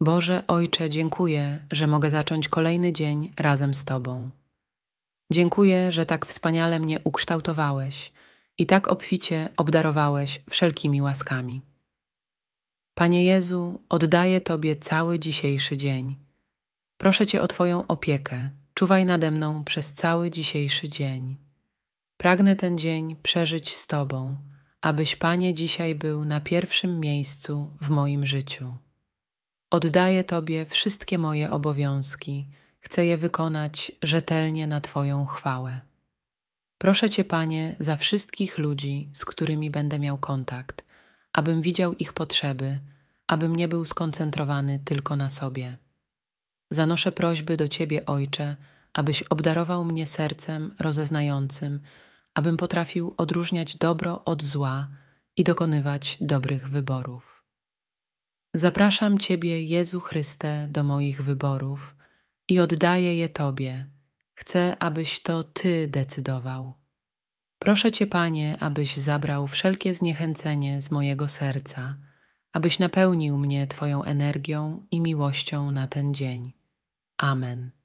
Boże Ojcze, dziękuję, że mogę zacząć kolejny dzień razem z Tobą. Dziękuję, że tak wspaniale mnie ukształtowałeś i tak obficie obdarowałeś wszelkimi łaskami. Panie Jezu, oddaję Tobie cały dzisiejszy dzień. Proszę Cię o Twoją opiekę, czuwaj nade mną przez cały dzisiejszy dzień. Pragnę ten dzień przeżyć z Tobą, abyś Panie dzisiaj był na pierwszym miejscu w moim życiu. Oddaję Tobie wszystkie moje obowiązki, chcę je wykonać rzetelnie na Twoją chwałę. Proszę Cię, Panie, za wszystkich ludzi, z którymi będę miał kontakt, abym widział ich potrzeby, abym nie był skoncentrowany tylko na sobie. Zanoszę prośby do Ciebie, Ojcze, abyś obdarował mnie sercem rozeznającym, abym potrafił odróżniać dobro od zła i dokonywać dobrych wyborów. Zapraszam Ciebie, Jezu Chryste, do moich wyborów i oddaję je Tobie. Chcę, abyś to Ty decydował. Proszę Cię, Panie, abyś zabrał wszelkie zniechęcenie z mojego serca, abyś napełnił mnie Twoją energią i miłością na ten dzień. Amen.